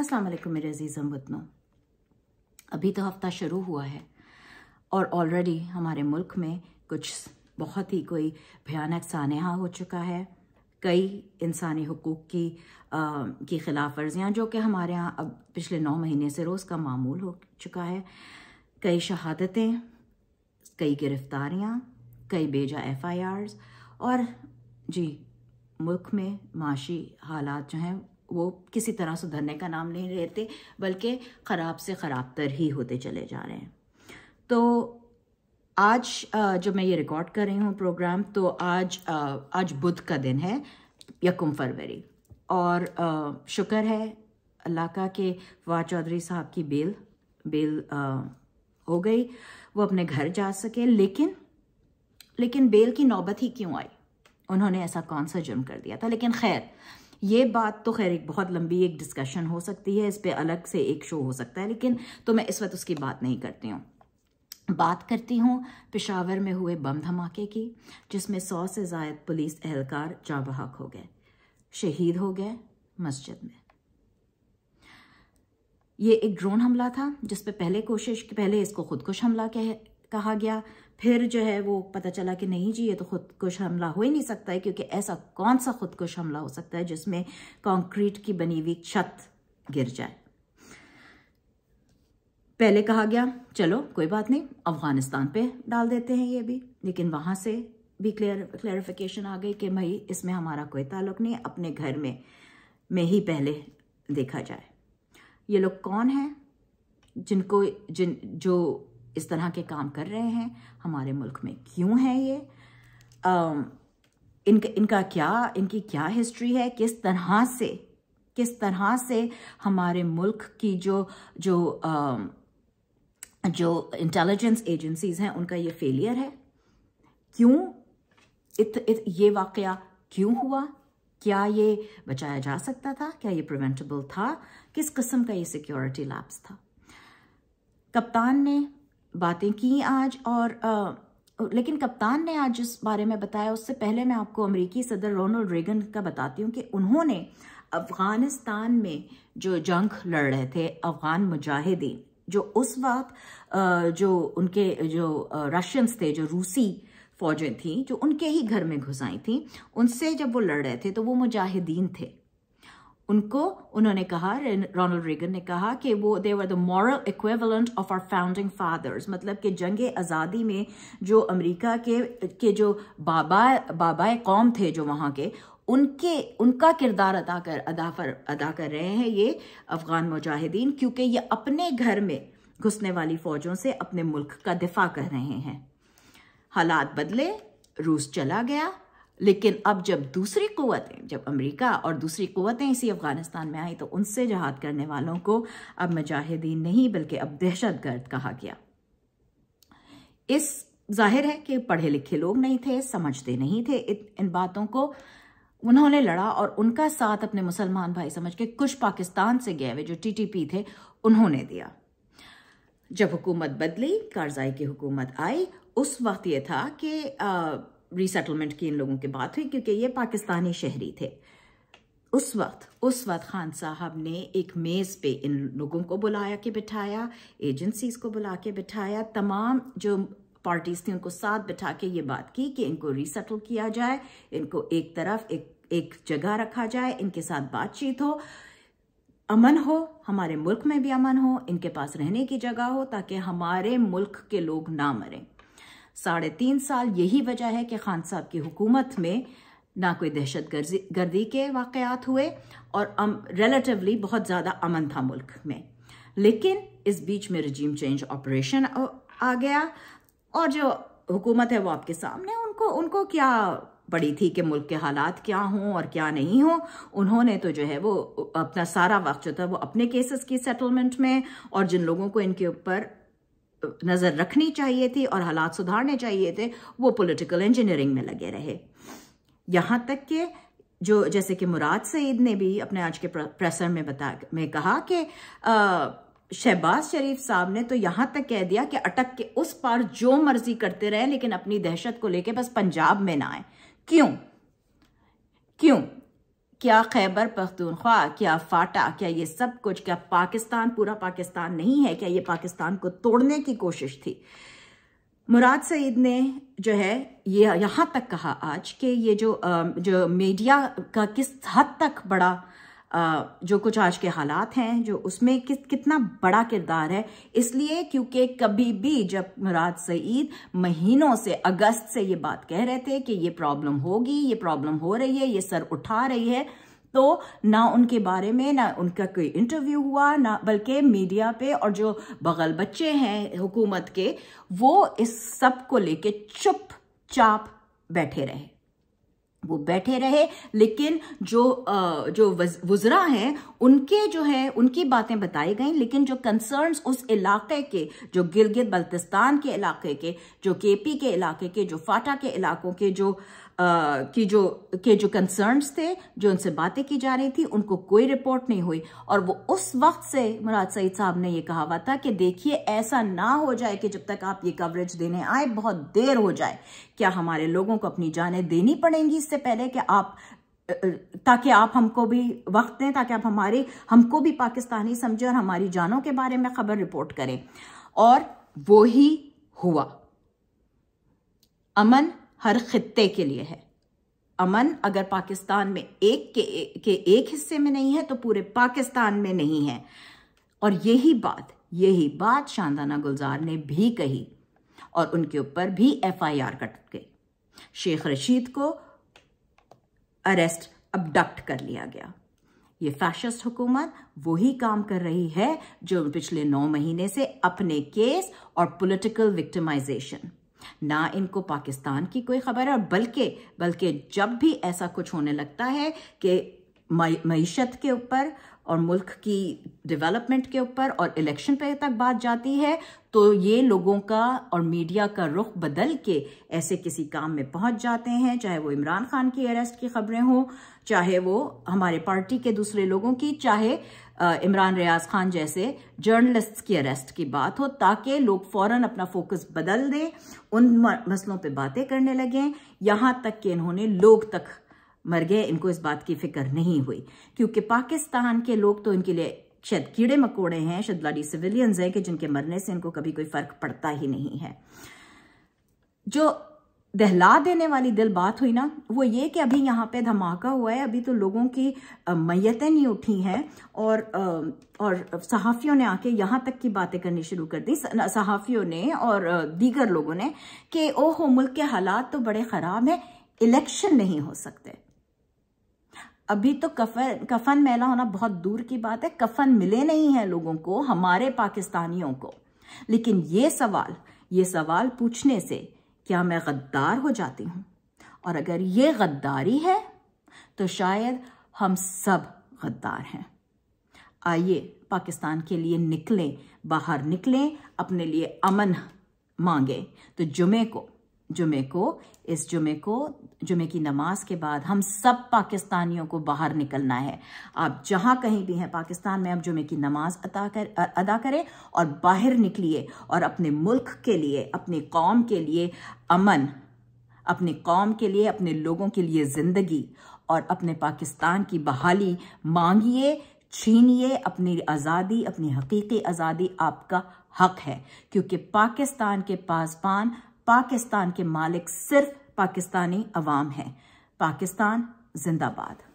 अस्सलाम वालेकुम मेरे अजीज़ हम वतनों अभी तो हफ़्ता शुरू हुआ है और ऑलरेडी हमारे मुल्क में कुछ बहुत ही कोई भयानक सानहा हो चुका है कई इंसानी हकूक़ की आ, की खिलाफ वर्जियाँ जो कि हमारे यहाँ अब पिछले नौ महीने से रोज़ का मामूल हो चुका है कई शहादतें कई गिरफ्तारियाँ कई बेजा एफ आई आर्स और जी मुल्क में माशी हालात जो हैं वो किसी तरह सुधरने का नाम नहीं लेते बल्कि ख़राब से ख़राब तर ही होते चले जा रहे हैं तो आज जो मैं ये रिकॉर्ड कर रही हूँ प्रोग्राम तो आज आज बुध का दिन है यकुम फरवरी और शुक्र है अल्लाह का कि फवाद चौधरी साहब की बेल बेल हो गई वो अपने घर जा सके लेकिन लेकिन बेल की नौबत ही क्यों आई उन्होंने ऐसा कौन सा जुर्म कर दिया था लेकिन खैर ये बात तो खैर एक बहुत लंबी एक डिस्कशन हो सकती है इस पर अलग से एक शो हो सकता है लेकिन तो मैं इस वक्त उसकी बात नहीं करती हूँ बात करती हूँ पेशावर में हुए बम धमाके की जिसमें सौ से जायद पुलिस एहलकार जा हो गए शहीद हो गए मस्जिद में ये एक ड्रोन हमला था जिसपे पहले कोशिश पहले इसको खुदकुश हमला कह कहा गया फिर जो है वो पता चला कि नहीं जी ये तो खुदकुश हमला हो ही नहीं सकता है क्योंकि ऐसा कौन सा खुदकुश हमला हो सकता है जिसमें कंक्रीट की बनी हुई छत गिर जाए पहले कहा गया चलो कोई बात नहीं अफगानिस्तान पे डाल देते हैं ये भी लेकिन वहाँ से भी क्लियर क्लैरिफिकेशन आ गई कि भाई इसमें हमारा कोई ताल्लुक नहीं अपने घर में में ही पहले देखा जाए ये लोग कौन हैं जिनको जिन जो इस तरह के काम कर रहे हैं हमारे मुल्क में क्यों है ये आ, इनका इनका क्या इनकी क्या हिस्ट्री है किस तरह से किस तरह से हमारे मुल्क की जो जो जो इंटेलिजेंस एजेंसीज हैं उनका ये फेलियर है क्यों इत, इत, ये वाक़ क्यों हुआ क्या ये बचाया जा सकता था क्या ये प्रिवेंटेबल था किस किस्म का ये सिक्योरिटी लैप्स था कप्तान ने बातें की आज और आ, लेकिन कप्तान ने आज जिस बारे में बताया उससे पहले मैं आपको अमेरिकी सदर रोनल्ड रेगन का बताती हूँ कि उन्होंने अफ़गानिस्तान में जो जंग लड़ रहे थे अफ़गान मुजाहिदीन जो उस वक्त जो उनके जो रशियंस थे जो रूसी फौजें थीं जो उनके ही घर में घुसाई थी थीं उनसे जब वो लड़ रहे थे तो वो मुजाहिदीन थे उनको उन्होंने कहा रोनल्ड रेगन ने कहा कि वो they were the moral equivalent of our founding fathers मतलब कि जंग आज़ादी में जो अमेरिका के के जो बाबा बाबा कौम थे जो वहाँ के उनके उनका किरदार अदा कर अदा पर अदा कर रहे हैं ये अफ़गान मुजाहिदीन क्योंकि ये अपने घर में घुसने वाली फ़ौजों से अपने मुल्क का दिफा कर रहे हैं हालात बदले रूस चला गया लेकिन अब जब दूसरी क़वतें जब अमेरिका और दूसरी क़वतें इसी अफ़गानिस्तान में आई तो उनसे जहाद करने वालों को अब मजाहिदीन नहीं बल्कि अब दहशत गर्द कहा गया इस जाहिर है कि पढ़े लिखे लोग नहीं थे समझते नहीं थे इन बातों को उन्होंने लड़ा और उनका साथ अपने मुसलमान भाई समझ के कुछ पाकिस्तान से गए हुए जो टी थे उन्होंने दिया जब हुकूमत बदली कारजाई की हुकूमत आई उस वक्त ये था कि रिसेटलमेंट की इन लोगों की बात हुई क्योंकि ये पाकिस्तानी शहरी थे उस वक्त उस वक्त खान साहब ने एक मेज़ पे इन लोगों को बुलाया के बिठाया एजेंसीज को बुला के बिठाया तमाम जो पार्टीज थी उनको साथ बिठा के ये बात की कि इनको रिसेटल किया जाए इनको एक तरफ एक एक जगह रखा जाए इनके साथ बातचीत हो अमन हो हमारे मुल्क में भी अमन हो इनके पास रहने की जगह हो ताकि हमारे मुल्क के लोग ना मरें साढ़े तीन साल यही वजह है कि खान साहब की हुकूमत में ना कोई दहशत गर्दी के वाक़ात हुए और रिलेटिवली बहुत ज़्यादा अमन था मुल्क में लेकिन इस बीच में रजीम चेंज ऑपरेशन आ गया और जो हुकूमत है वो आपके सामने उनको उनको क्या पड़ी थी कि मुल्क के हालात क्या हों और क्या नहीं हों उन्होंने तो जो है वो अपना सारा वक्त जो था वो अपने केसेस की सेटलमेंट में और जिन लोगों को इनके ऊपर नज़र रखनी चाहिए थी और हालात सुधारने चाहिए थे वो पॉलिटिकल इंजीनियरिंग में लगे रहे यहां तक के जो जैसे कि मुराद सईद ने भी अपने आज के प्रेसर में बता में कहा कि शहबाज शरीफ साहब ने तो यहां तक कह दिया कि अटक के उस पार जो मर्जी करते रहे लेकिन अपनी दहशत को लेके बस पंजाब में ना आए क्यों क्यों क्या खैबर पख्तूनख्वा क्या फाटा क्या ये सब कुछ क्या पाकिस्तान पूरा पाकिस्तान नहीं है क्या ये पाकिस्तान को तोड़ने की कोशिश थी मुराद सईद ने जो है ये यहाँ तक कहा आज कि ये जो जो मीडिया का किस हद तक बड़ा जो कुछ आज के हालात हैं जो उसमें कि, कितना बड़ा किरदार है इसलिए क्योंकि कभी भी जब मुराद सईद महीनों से अगस्त से ये बात कह रहे थे कि ये प्रॉब्लम होगी ये प्रॉब्लम हो रही है ये सर उठा रही है तो ना उनके बारे में ना उनका कोई इंटरव्यू हुआ ना बल्कि मीडिया पे और जो बगल बच्चे हैं हुकूमत के वो इस सब को लेके चुप चाप बैठे रहे वो बैठे रहे लेकिन जो जो वजरा हैं उनके जो है उनकी बातें बताई गई लेकिन जो कंसर्न्स उस इलाके के जो गिलगित बल्तिस्तान के इलाके के जो केपी के इलाके के जो फाटा के इलाकों के जो की जो के जो कंसर्न्स थे जो उनसे बातें की जा रही थी उनको कोई रिपोर्ट नहीं हुई और वो उस वक्त से मुराद सईद साहब ने यह कहा हुआ था कि देखिए ऐसा ना हो जाए कि जब तक आप ये कवरेज देने आए बहुत देर हो जाए क्या हमारे लोगों को अपनी जानें देनी पड़ेंगी इससे पहले कि आप ताकि आप हमको भी वक्त दें ताकि आप हमारे हमको भी पाकिस्तानी समझें और हमारी जानों के बारे में खबर रिपोर्ट करें और वो ही हुआ अमन हर खत्ते के लिए है अमन अगर पाकिस्तान में एक के, के एक हिस्से में नहीं है तो पूरे पाकिस्तान में नहीं है और यही बात यही बात शानदाना गुलजार ने भी कही और उनके ऊपर भी एफआईआर कट गई शेख रशीद को अरेस्ट अबडक्ट कर लिया गया ये फैशिस्ट हुकूमत वही काम कर रही है जो पिछले नौ महीने से अपने केस और पॉलिटिकल विक्टिमाइजेशन ना इनको पाकिस्तान की कोई खबर है और बल्कि बल्कि जब भी ऐसा कुछ होने लगता है कि मीशत के ऊपर और मुल्क की डेवलपमेंट के ऊपर और इलेक्शन पे तक बात जाती है तो ये लोगों का और मीडिया का रुख बदल के ऐसे किसी काम में पहुंच जाते हैं चाहे वो इमरान खान की अरेस्ट की खबरें हों चाहे वो हमारे पार्टी के दूसरे लोगों की चाहे इमरान रियाज खान जैसे जर्नलिस्ट्स की अरेस्ट की बात हो ताकि लोग फौरन अपना फोकस बदल दें उन मसलों पर बातें करने लगें यहाँ तक कि इन्होंने लोग तक मर गए इनको इस बात की फिक्र नहीं हुई क्योंकि पाकिस्तान के लोग तो इनके लिए शायद कीड़े मकोड़े हैं शायद ब्लडी सिविलियंस हैं कि जिनके मरने से इनको कभी कोई फर्क पड़ता ही नहीं है जो दहला देने वाली दिल बात हुई ना वो ये कि अभी यहाँ पे धमाका हुआ है अभी तो लोगों की मैतें नहीं उठी हैं और और सहाफ़ियों ने आके यहाँ तक की बातें करनी शुरू कर दी सहाफ़ियों ने और दीगर लोगों ने कि ओहो मुल्क के हालात तो बड़े ख़राब हैं इलेक्शन नहीं हो सकते अभी तो कफन कफन मेला होना बहुत दूर की बात है कफन मिले नहीं है लोगों को हमारे पाकिस्तानियों को लेकिन ये सवाल ये सवाल पूछने से क्या मैं गद्दार हो जाती हूँ और अगर ये गद्दारी है तो शायद हम सब गद्दार हैं आइए पाकिस्तान के लिए निकलें बाहर निकलें अपने लिए अमन मांगे तो जुमे को जुमे को इस जुमे को जुमे की नमाज के बाद हम सब पाकिस्तानियों को बाहर निकलना है आप जहाँ कहीं भी हैं पाकिस्तान में आप जुमे की नमाज अदा कर अदा करें और बाहर निकलिए और अपने मुल्क के लिए अपने कौम के लिए अमन अपने कौम के लिए अपने लोगों के लिए ज़िंदगी और अपने पाकिस्तान की बहाली मांगिए छीनिए अपनी आज़ादी अपनी हकीकी आज़ादी आपका हक है क्योंकि पाकिस्तान के पासबान पाकिस्तान के मालिक सिर्फ पाकिस्तानी अवाम हैं पाकिस्तान जिंदाबाद